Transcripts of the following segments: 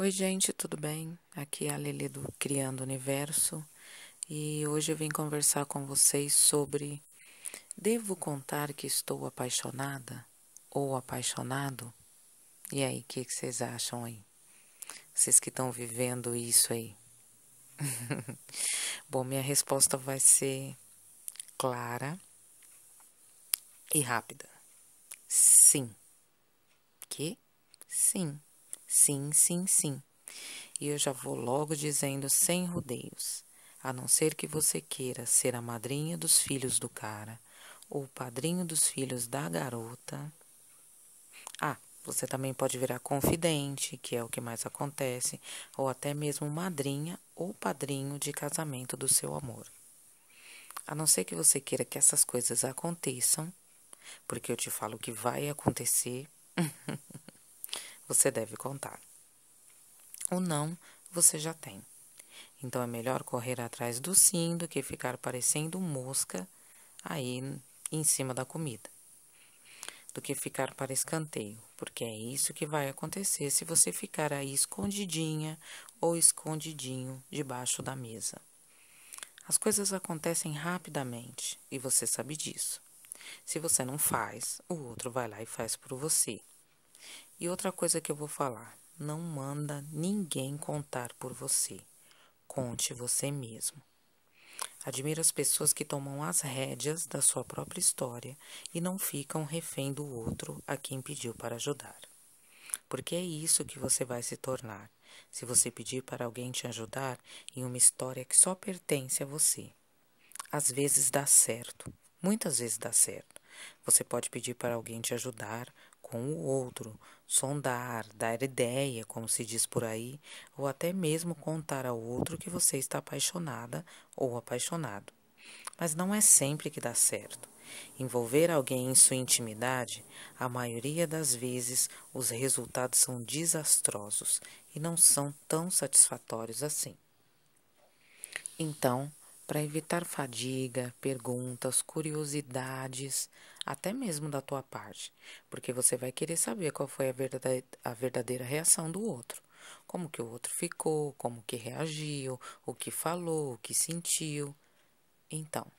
Oi, gente, tudo bem? Aqui é a Lili do Criando Universo e hoje eu vim conversar com vocês sobre devo contar que estou apaixonada ou apaixonado? E aí, o que, que vocês acham aí? Vocês que estão vivendo isso aí? Bom, minha resposta vai ser clara e rápida. Sim. Que? Sim. Sim, sim, sim. E eu já vou logo dizendo sem rodeios. A não ser que você queira ser a madrinha dos filhos do cara ou o padrinho dos filhos da garota. Ah, você também pode virar confidente, que é o que mais acontece, ou até mesmo madrinha ou padrinho de casamento do seu amor. A não ser que você queira que essas coisas aconteçam, porque eu te falo que vai acontecer. você deve contar. O não você já tem. Então é melhor correr atrás do sim do que ficar parecendo mosca aí em cima da comida. Do que ficar para escanteio, porque é isso que vai acontecer se você ficar aí escondidinha ou escondidinho debaixo da mesa. As coisas acontecem rapidamente e você sabe disso. Se você não faz, o outro vai lá e faz por você. E outra coisa que eu vou falar: não manda ninguém contar por você. Conte você mesmo. Admiro as pessoas que tomam as rédeas da sua própria história e não ficam refém do outro a quem pediu para ajudar. Porque é isso que você vai se tornar se você pedir para alguém te ajudar em uma história que só pertence a você. Às vezes dá certo, muitas vezes dá certo. Você pode pedir para alguém te ajudar com o outro, sondar, dar ideia, como se diz por aí, ou até mesmo contar ao outro que você está apaixonada ou apaixonado. Mas não é sempre que dá certo. Envolver alguém em sua intimidade, a maioria das vezes os resultados são desastrosos e não são tão satisfatórios assim. Então, para evitar fadiga, perguntas, curiosidades, até mesmo da tua parte, porque você vai querer saber qual foi a verdadeira, reação do outro. Como que o outro ficou, como que reagiu, o que falou, o que sentiu. Então,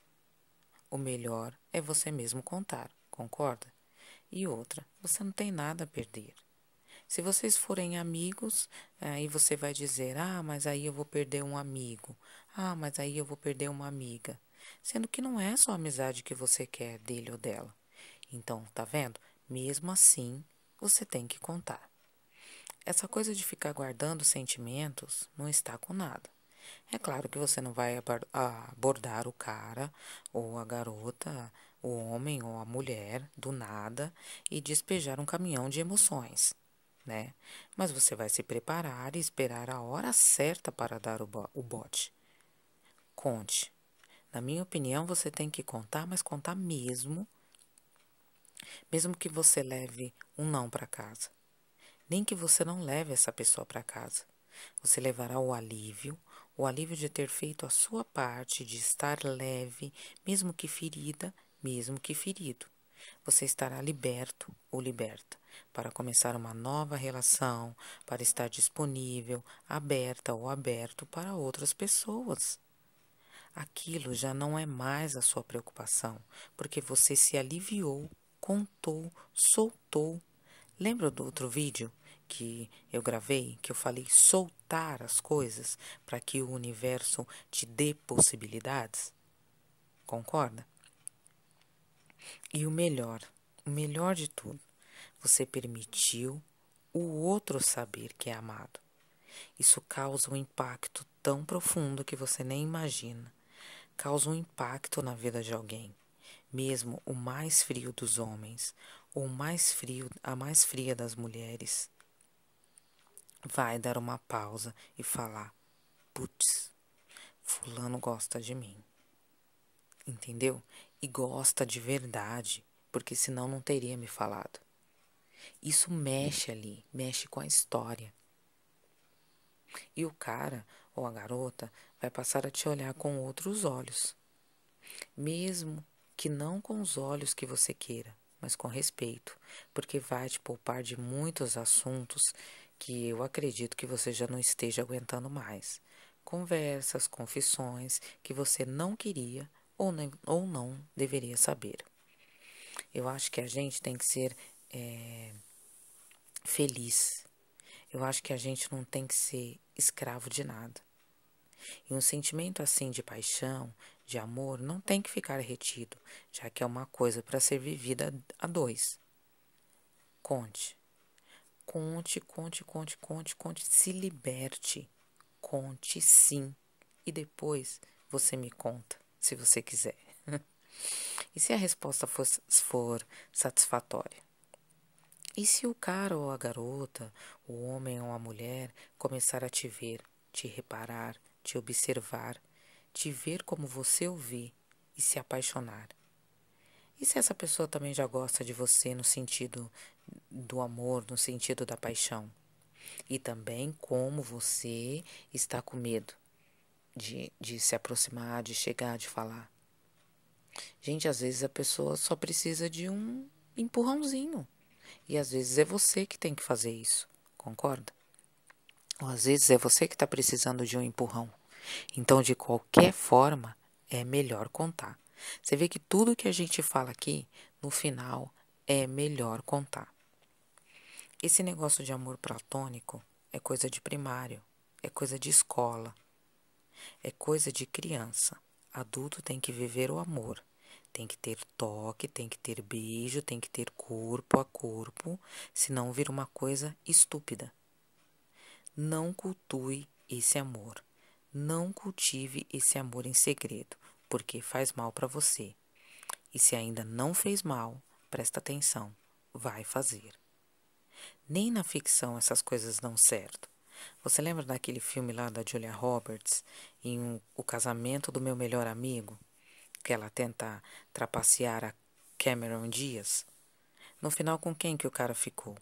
o melhor é você mesmo contar, concorda? E outra, você não tem nada a perder. Se vocês forem amigos, aí eh, você vai dizer: ah, mas aí eu vou perder um amigo, ah, mas aí eu vou perder uma amiga. Sendo que não é só a amizade que você quer dele ou dela. Então, tá vendo? Mesmo assim, você tem que contar. Essa coisa de ficar guardando sentimentos não está com nada. É claro que você não vai abordar o cara ou a garota, o homem ou a mulher do nada e despejar um caminhão de emoções, né? Mas você vai se preparar e esperar a hora certa para dar o, o bote. Conte. Na minha opinião, você tem que contar, mas contar mesmo mesmo que você leve um não para casa. Nem que você não leve essa pessoa para casa. Você levará o alívio, o alívio de ter feito a sua parte, de estar leve, mesmo que ferida, mesmo que ferido. Você estará liberto ou liberta para começar uma nova relação, para estar disponível, aberta ou aberto para outras pessoas. Aquilo já não é mais a sua preocupação, porque você se aliviou contou, soltou. Lembra do outro vídeo que eu gravei, que eu falei soltar as coisas para que o universo te dê possibilidades? Concorda? E o melhor, o melhor de tudo, você permitiu o outro saber que é amado. Isso causa um impacto tão profundo que você nem imagina. Causa um impacto na vida de alguém mesmo o mais frio dos homens, ou mais frio, a mais fria das mulheres, vai dar uma pausa e falar: "Putz, fulano gosta de mim". Entendeu? E gosta de verdade, porque senão não teria me falado. Isso mexe ali, mexe com a história. E o cara ou a garota vai passar a te olhar com outros olhos. Mesmo que não com os olhos que você queira, mas com respeito, porque vai te poupar de muitos assuntos que eu acredito que você já não esteja aguentando mais. Conversas, confissões que você não queria ou, nem, ou não deveria saber. Eu acho que a gente tem que ser é, feliz. Eu acho que a gente não tem que ser escravo de nada. E um sentimento assim de paixão, de amor não tem que ficar retido, já que é uma coisa para ser vivida a dois. Conte. Conte, conte, conte, conte, conte. Se liberte. Conte sim. E depois você me conta, se você quiser. e se a resposta for, for satisfatória? E se o cara ou a garota, o homem ou a mulher começar a te ver, te reparar, te observar, te ver como você o vê e se apaixonar. E se essa pessoa também já gosta de você no sentido do amor, no sentido da paixão? E também como você está com medo de, de se aproximar, de chegar, de falar. Gente, às vezes a pessoa só precisa de um empurrãozinho. E às vezes é você que tem que fazer isso, concorda? Ou às vezes é você que está precisando de um empurrão. Então, de qualquer forma, é melhor contar. Você vê que tudo que a gente fala aqui, no final, é melhor contar. Esse negócio de amor platônico é coisa de primário, é coisa de escola, é coisa de criança. Adulto tem que viver o amor. Tem que ter toque, tem que ter beijo, tem que ter corpo a corpo, senão vira uma coisa estúpida. Não cultue esse amor. Não cultive esse amor em segredo, porque faz mal para você. E se ainda não fez mal, presta atenção, vai fazer. Nem na ficção essas coisas dão certo. Você lembra daquele filme lá da Julia Roberts, em O Casamento do Meu Melhor Amigo? Que ela tenta trapacear a Cameron Dias? No final, com quem que o cara ficou?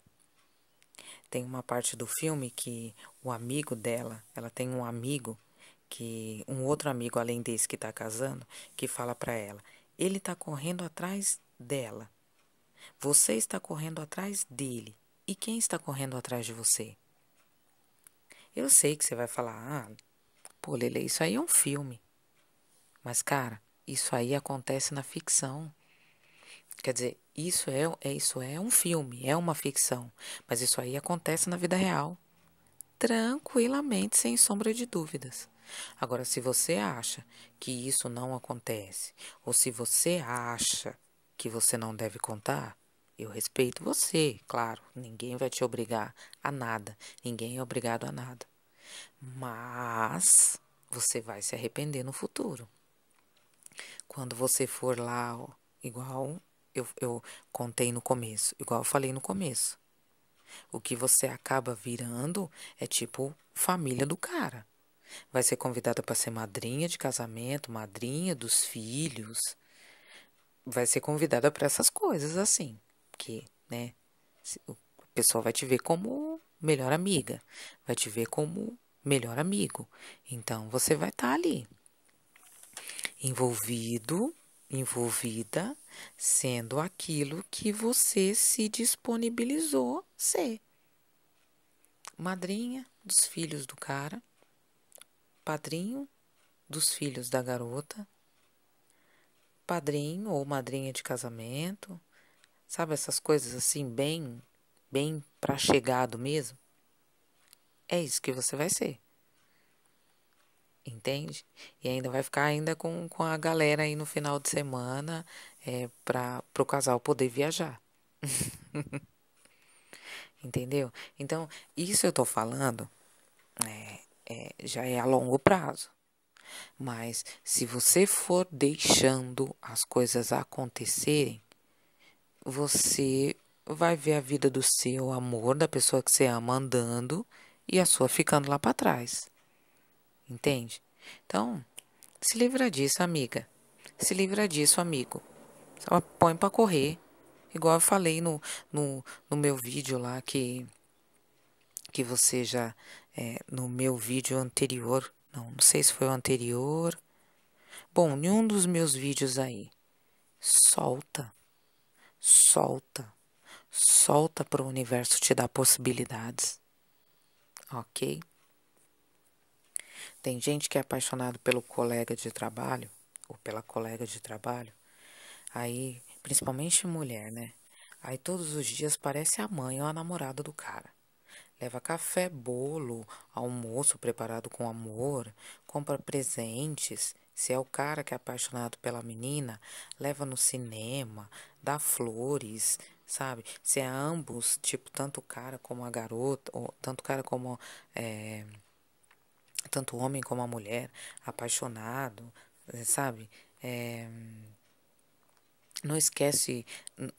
Tem uma parte do filme que o amigo dela, ela tem um amigo que um outro amigo além desse que está casando, que fala para ela: "Ele está correndo atrás dela. Você está correndo atrás dele. E quem está correndo atrás de você?" Eu sei que você vai falar: "Ah, pô, Lele, isso aí é um filme". Mas cara, isso aí acontece na ficção. Quer dizer, isso é, é isso é um filme, é uma ficção, mas isso aí acontece na vida real. Tranquilamente, sem sombra de dúvidas. Agora, se você acha que isso não acontece, ou se você acha que você não deve contar, eu respeito você, claro. Ninguém vai te obrigar a nada. Ninguém é obrigado a nada. Mas você vai se arrepender no futuro. Quando você for lá, ó, igual eu, eu contei no começo, igual eu falei no começo. O que você acaba virando é tipo família do cara vai ser convidada para ser madrinha de casamento, madrinha dos filhos, vai ser convidada para essas coisas assim, porque, né, o pessoal vai te ver como melhor amiga, vai te ver como melhor amigo. Então você vai estar tá ali envolvido, envolvida, sendo aquilo que você se disponibilizou ser. Madrinha dos filhos do cara, padrinho dos filhos da garota, padrinho ou madrinha de casamento, sabe essas coisas assim bem, bem para chegado mesmo. É isso que você vai ser. Entende? E ainda vai ficar ainda com, com a galera aí no final de semana é, para o casal poder viajar. Entendeu? Então, isso eu tô falando é, é, já é a longo prazo. Mas se você for deixando as coisas acontecerem, você vai ver a vida do seu amor, da pessoa que você ama andando e a sua ficando lá para trás. Entende? Então, se livra disso, amiga. Se livra disso, amigo. põe para correr. Igual eu falei no, no, no meu vídeo lá que que você já é, no meu vídeo anterior, não, não sei se foi o anterior. Bom, nenhum dos meus vídeos aí. Solta, solta, solta para o universo te dar possibilidades, ok? Tem gente que é apaixonado pelo colega de trabalho ou pela colega de trabalho, aí, principalmente mulher, né? Aí todos os dias parece a mãe ou a namorada do cara. Leva café, bolo, almoço preparado com amor, compra presentes. Se é o cara que é apaixonado pela menina, leva no cinema, dá flores, sabe? Se é ambos, tipo, tanto o cara como a garota, ou tanto o cara como. É, tanto o homem como a mulher, apaixonado, sabe? É, não esquece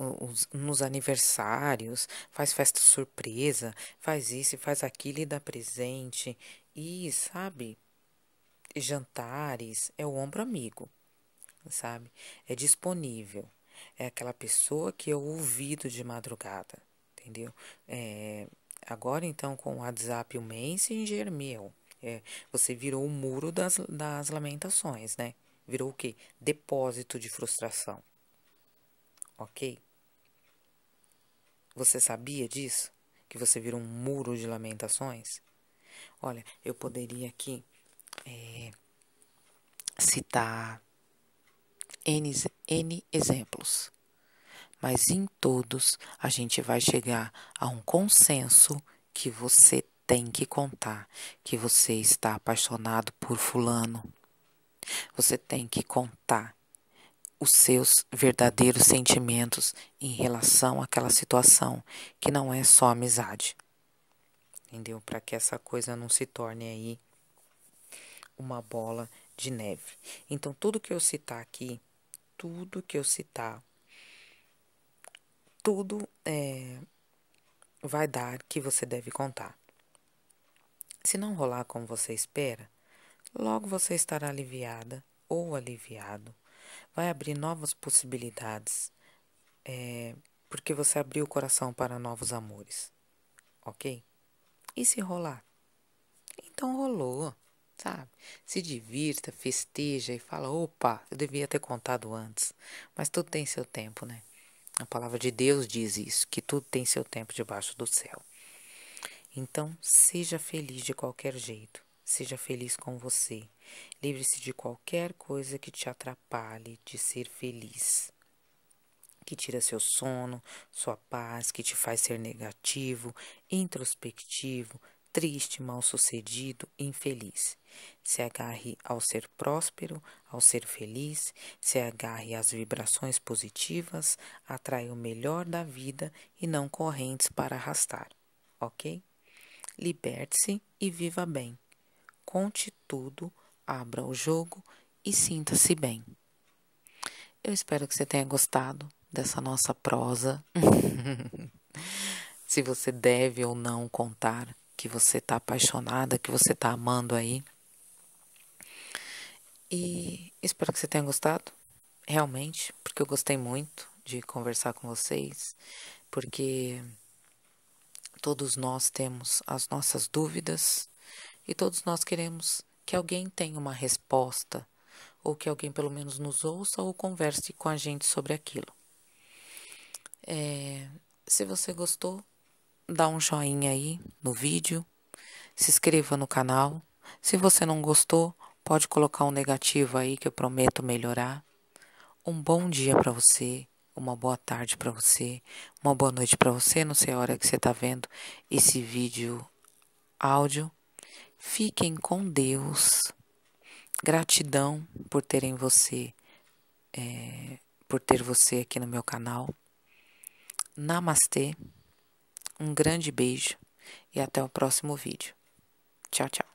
os, nos aniversários, faz festa surpresa, faz isso, faz aquilo e dá presente. E, sabe, jantares é o ombro amigo, sabe? É disponível. É aquela pessoa que eu é ouvido de madrugada, entendeu? É, agora, então, com o WhatsApp e o Messenger, meu, é, você virou o muro das, das lamentações, né? Virou o quê? Depósito de frustração ok? Você sabia disso? Que você virou um muro de lamentações? Olha, eu poderia aqui é, citar N, N exemplos, mas em todos a gente vai chegar a um consenso que você tem que contar que você está apaixonado por Fulano. Você tem que contar os seus verdadeiros sentimentos em relação àquela situação, que não é só amizade. Entendeu? Para que essa coisa não se torne aí uma bola de neve. Então, tudo que eu citar aqui, tudo que eu citar, tudo é, vai dar que você deve contar. Se não rolar como você espera, logo você estará aliviada ou aliviado vai abrir novas possibilidades, é, porque você abriu o coração para novos amores, ok? E se rolar? Então rolou, sabe? Se divirta, festeja e fala: opa, eu devia ter contado antes. Mas tudo tem seu tempo, né? A palavra de Deus diz isso, que tudo tem seu tempo debaixo do céu. Então, seja feliz de qualquer jeito. Seja feliz com você. Livre-se de qualquer coisa que te atrapalhe de ser feliz. Que tira seu sono, sua paz, que te faz ser negativo, introspectivo, triste, mal-sucedido, infeliz. Se agarre ao ser próspero, ao ser feliz, se agarre às vibrações positivas, atrai o melhor da vida e não correntes para arrastar, ok? Liberte-se e viva bem conte tudo, abra o jogo e sinta-se bem. Eu espero que você tenha gostado dessa nossa prosa. Se você deve ou não contar que você está apaixonada, que você está amando aí. E espero que você tenha gostado, realmente, porque eu gostei muito de conversar com vocês, porque todos nós temos as nossas dúvidas, e todos nós queremos que alguém tenha uma resposta, ou que alguém pelo menos nos ouça ou converse com a gente sobre aquilo. É, se você gostou, dá um joinha aí no vídeo, se inscreva no canal. Se você não gostou, pode colocar um negativo aí que eu prometo melhorar. Um bom dia para você, uma boa tarde para você, uma boa noite para você, não sei a hora que você está vendo esse vídeo áudio. Fiquem com Deus. Gratidão por terem você, é, por ter você aqui no meu canal. Namastê, um grande beijo e até o próximo vídeo. Tchau, tchau.